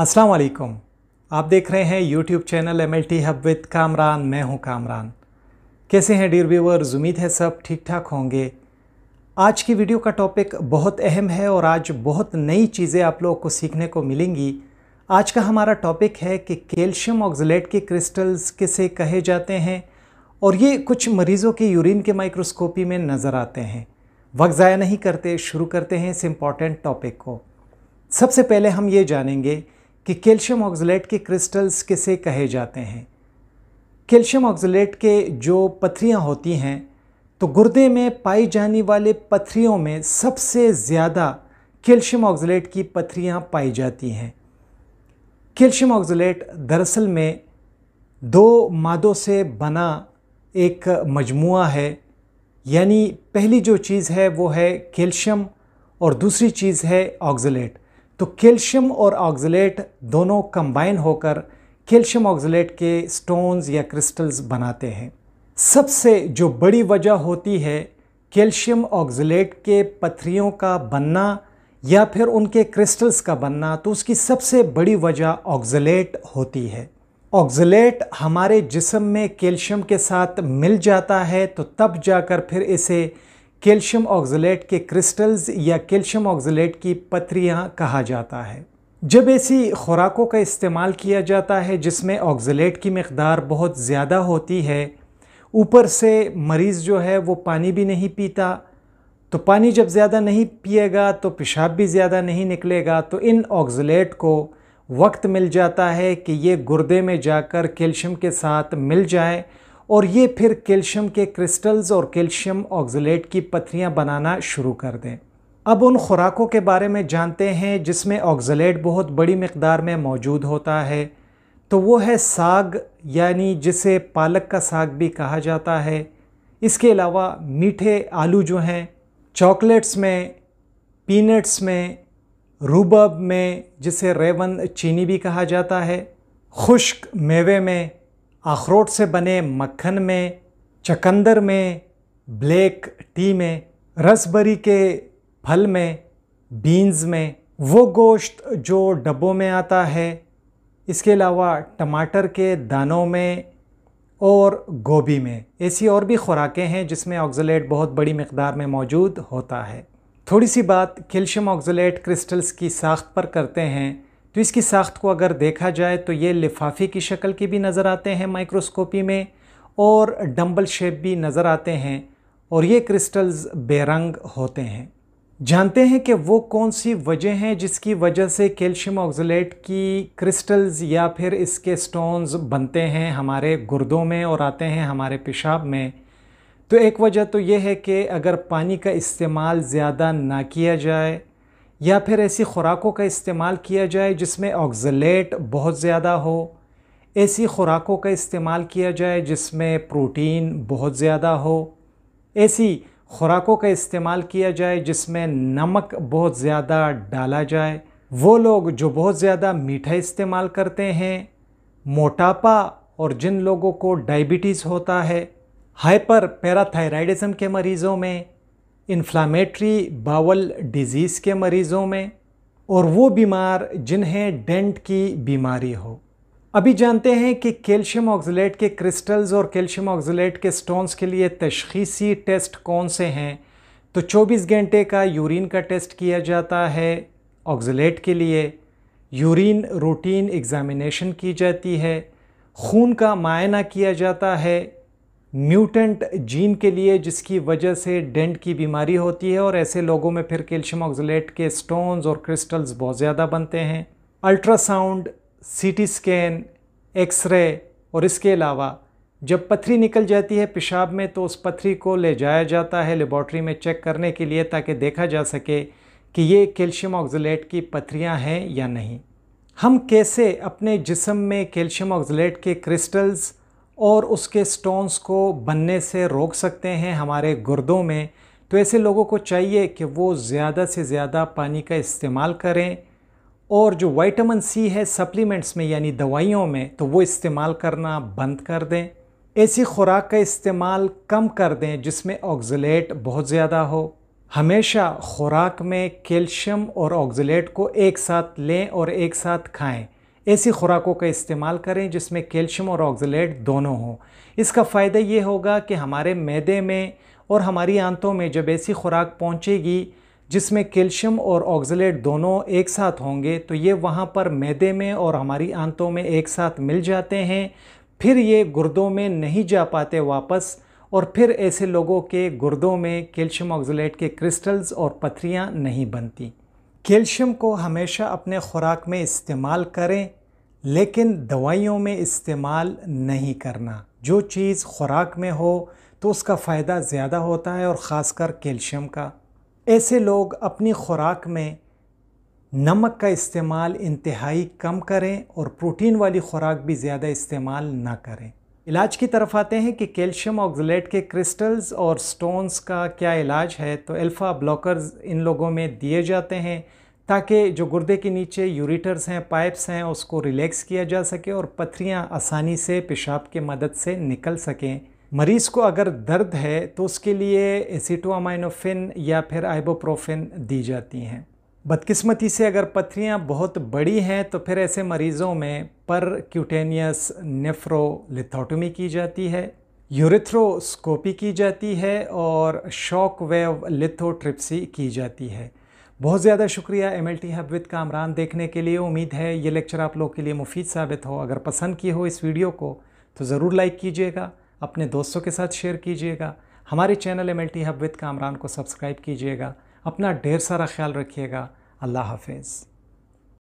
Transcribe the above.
अस्सलाम वालेकुम आप देख रहे हैं YouTube channel M L T hub with Kamran मैं हूं कामरान कैसे हैं डियर व्यूवर्स उम्मीद है सब ठीक ठाक होंगे आज की वीडियो का टॉपिक बहुत अहम है और आज बहुत नई चीज़ें आप लोगों को सीखने को मिलेंगी आज का हमारा टॉपिक है कि कैल्शियम ऑक्सलेट के क्रिस्टल्स किसे कहे जाते हैं और ये कुछ मरीज़ों के यूरिन के माइक्रोस्कोपी में नज़र आते हैं वक्त ज़ाया नहीं करते शुरू करते हैं इस इम्पॉर्टेंट टॉपिक को सबसे पहले हम ये जानेंगे कि कैल्शियम ऑक्जलेट के क्रिस्टल्स किसे कहे जाते हैं कैल्शियम ऑक्जलेट के जो पथरियाँ होती हैं तो गुर्दे में पाई जाने वाले पथरियों में सबसे ज़्यादा कैल्शियम ऑक्जलेट की पथरियाँ पाई जाती हैं कैल्शियम ऑक्जलेट दरअसल में दो मादों से बना एक मजमु है यानी पहली जो चीज़ है वो है कैल्शियम और दूसरी चीज़ है ऑक्जलेट तो कैल्शियम और ऑक्जलेट दोनों कंबाइन होकर कैल्शियम ऑक्जलेट के स्टोन्स या क्रिस्टल्स बनाते हैं सबसे जो बड़ी वजह होती है कैल्शियम ऑक्जलेट के पथरियों का बनना या फिर उनके क्रिस्टल्स का बनना तो उसकी सबसे बड़ी वजह ऑक्जलेट होती है ऑक्जलेट हमारे जिसम में कैल्शियम के साथ मिल जाता है तो तब जाकर फिर इसे कैल्शियम ऑक्जलेट के क्रिस्टल्स या कैल्शियम ऑक्जलेट की पत्रियां कहा जाता है जब ऐसी खुराकों का इस्तेमाल किया जाता है जिसमें ऑक्जलेट की मकदार बहुत ज़्यादा होती है ऊपर से मरीज़ जो है वो पानी भी नहीं पीता तो पानी जब ज़्यादा नहीं पिएगा तो पेशाब भी ज़्यादा नहीं निकलेगा तो इन ऑक्जलेट को वक्त मिल जाता है कि ये गुर्दे में जाकर कैल्शियम के साथ मिल जाए और ये फिर कैल्शियम के क्रिस्टल्स और कैल्शियम ऑक्जलेट की पथरियाँ बनाना शुरू कर दें अब उन खुराकों के बारे में जानते हैं जिसमें ऑक्जलेट बहुत बड़ी मकदार में मौजूद होता है तो वो है साग यानी जिसे पालक का साग भी कहा जाता है इसके अलावा मीठे आलू जो हैं चॉकलेट्स में पीनट्स में रूबब में जिसे रेवन चीनी भी कहा जाता है खुश्क मेवे में अखरोट से बने मक्खन में चकंदर में ब्लैक टी में रसबरी के फल में बीन्स में वो गोश्त जो डब्बों में आता है इसके अलावा टमाटर के दानों में और गोभी में ऐसी और भी खुराकें हैं जिसमें ऑक्सलेट बहुत बड़ी मकदार में मौजूद होता है थोड़ी सी बात कैल्शियम ऑक्जलेट क्रिस्टल्स की साख्त पर करते हैं तो इसकी साख्त को अगर देखा जाए तो ये लिफाफे की शक्ल के भी नज़र आते हैं माइक्रोस्कोपी में और डम्बल शेप भी नज़र आते हैं और ये क्रिस्टल्स बेरंग होते हैं जानते हैं कि वो कौन सी वजह हैं जिसकी वजह से कैल्शियम ऑक्जलेट की क्रिस्टल्स या फिर इसके स्टोन्स बनते हैं हमारे गुर्दों में और आते हैं हमारे पेशाब में तो एक वजह तो ये है कि अगर पानी का इस्तेमाल ज़्यादा ना किया जाए या फिर ऐसी खुराकों का इस्तेमाल किया जाए जिसमें ऑक्जलेट बहुत ज़्यादा हो ऐसी खुराकों का इस्तेमाल किया जाए जिसमें प्रोटीन बहुत ज़्यादा हो ऐसी खुराकों का इस्तेमाल किया जाए जिसमें नमक बहुत ज़्यादा डाला जाए वो लोग जो बहुत ज़्यादा मीठा इस्तेमाल करते हैं मोटापा और जिन लोगों को डायबिटीज़ होता है हाइपर पैराथायराइडिज़म के मरीज़ों में इन्फ्लामेटरी बावल डिज़ीज़ के मरीज़ों में और वो बीमार जिन्हें डेंट की बीमारी हो अभी जानते हैं कि कैल्शियम ऑक्जलेट के क्रिस्टल्स और कैल्शियम ऑक्जलेट के स्टोन्स के लिए तशखीसी टेस्ट कौन से हैं तो 24 घंटे का यूरिन का टेस्ट किया जाता है ऑक्जलेट के लिए यूरिन रूटीन एग्ज़ामिनेशन की जाती है खून का मायना किया जाता है म्यूटेंट जीन के लिए जिसकी वजह से डेंट की बीमारी होती है और ऐसे लोगों में फिर कैल्शियम ऑक्जलेट के स्टोन्स और क्रिस्टल्स बहुत ज़्यादा बनते हैं अल्ट्रासाउंड सीटी स्कैन एक्सरे और इसके अलावा जब पथरी निकल जाती है पेशाब में तो उस पथरी को ले जाया जाता है लेबॉर्ट्री में चेक करने के लिए ताकि देखा जा सके कि ये कैल्शियम ऑक्जलेट की पथरियाँ हैं या नहीं हम कैसे अपने जिसम में कैल्शियम ऑक्जलेट के क्रिस्टल्स और उसके स्टोन्स को बनने से रोक सकते हैं हमारे गुर्दों में तो ऐसे लोगों को चाहिए कि वो ज़्यादा से ज़्यादा पानी का इस्तेमाल करें और जो वाइटामिन सी है सप्लीमेंट्स में यानी दवाइयों में तो वो इस्तेमाल करना बंद कर दें ऐसी खुराक का इस्तेमाल कम कर दें जिसमें ऑक्जलेट बहुत ज़्यादा हो हमेशा खुराक में कैल्शियम और ऑक्जलेट को एक साथ लें और एक साथ खाएं ऐसी खुराकों का इस्तेमाल करें जिसमें कैल्शियम और ऑक्जलेट दोनों हों इसका फ़ायदा ये होगा कि हमारे मैदे में और हमारी आंतों में जब ऐसी खुराक पहुँचेगी जिसमें कैल्शियम और ऑक्जलेट दोनों एक साथ होंगे तो ये वहाँ पर मैदे में और हमारी आंतों में एक साथ मिल जाते हैं फिर ये गुर्दों में नहीं जा पाते वापस और फिर ऐसे लोगों के गुर्दों में कैल्शियम ऑक्जलेट के क्रिस्टल्स और पथरियाँ नहीं बनती कैल्शियम को हमेशा अपने ख़ुराक में इस्तेमाल करें लेकिन दवाइयों में इस्तेमाल नहीं करना जो चीज़ ख़ुराक में हो तो उसका फ़ायदा ज़्यादा होता है और ख़ासकर कैल्शियम का ऐसे लोग अपनी ख़ुराक में नमक का इस्तेमाल इंतहाई कम करें और प्रोटीन वाली ख़ुराक भी ज़्यादा इस्तेमाल ना करें इलाज की तरफ आते हैं कि कैल्शियम ऑक्जलेट के क्रिस्टल्स और स्टोन्स का क्या इलाज है तो अल्फ़ा ब्लॉकर्स इन लोगों में दिए जाते हैं ताकि जो गुर्दे के नीचे यूरिटर्स हैं पाइप्स हैं उसको रिलैक्स किया जा सके और पथरियाँ आसानी से पेशाब के मदद से निकल सकें मरीज़ को अगर दर्द है तो उसके लिए एसीटोमाइनोफिन या फिर आइबोप्रोफिन दी जाती हैं बदकिस्मती से अगर पथरियाँ बहुत बड़ी हैं तो फिर ऐसे मरीज़ों में पर क्यूटेनियस नेफ्रोलिथोटोमी की जाती है यूरिथ्रोस्कोपी की जाती है और शॉक वेव लिथोट्रिप्सी की जाती है बहुत ज़्यादा शुक्रिया M L T hub with Kamran देखने के लिए उम्मीद है ये लेक्चर आप लोग के लिए मुफीद साबित हो अगर पसंद की हो इस वीडियो को तो ज़रूर लाइक कीजिएगा अपने दोस्तों के साथ शेयर कीजिएगा हमारे channel M L T hub with Kamran को सब्सक्राइब कीजिएगा अपना ढेर सारा ख्याल रखिएगा अल्लाह हाफिज़